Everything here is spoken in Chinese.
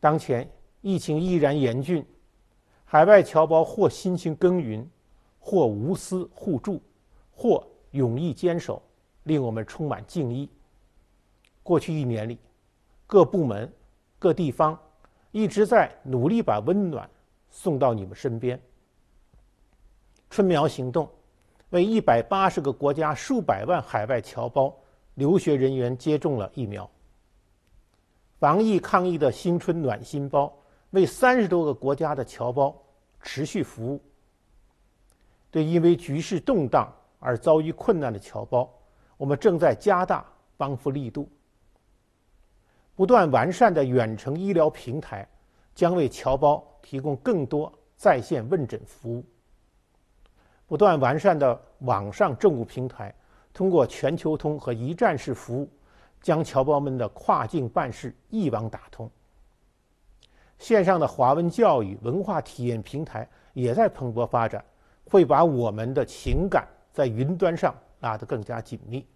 当前疫情依然严峻，海外侨胞或辛勤耕耘，或无私互助，或勇毅坚守，令我们充满敬意。过去一年里，各部门、各地方一直在努力把温暖送到你们身边。春苗行动为一百八十个国家数百万海外侨胞、留学人员接种了疫苗。防疫抗疫的新春暖心包，为三十多个国家的侨胞持续服务。对因为局势动荡而遭遇困难的侨胞，我们正在加大帮扶力度。不断完善的远程医疗平台，将为侨胞提供更多在线问诊服务。不断完善的网上政务平台，通过“全球通”和一站式服务。将侨胞们的跨境办事一网打通，线上的华文教育、文化体验平台也在蓬勃发展，会把我们的情感在云端上拉得更加紧密。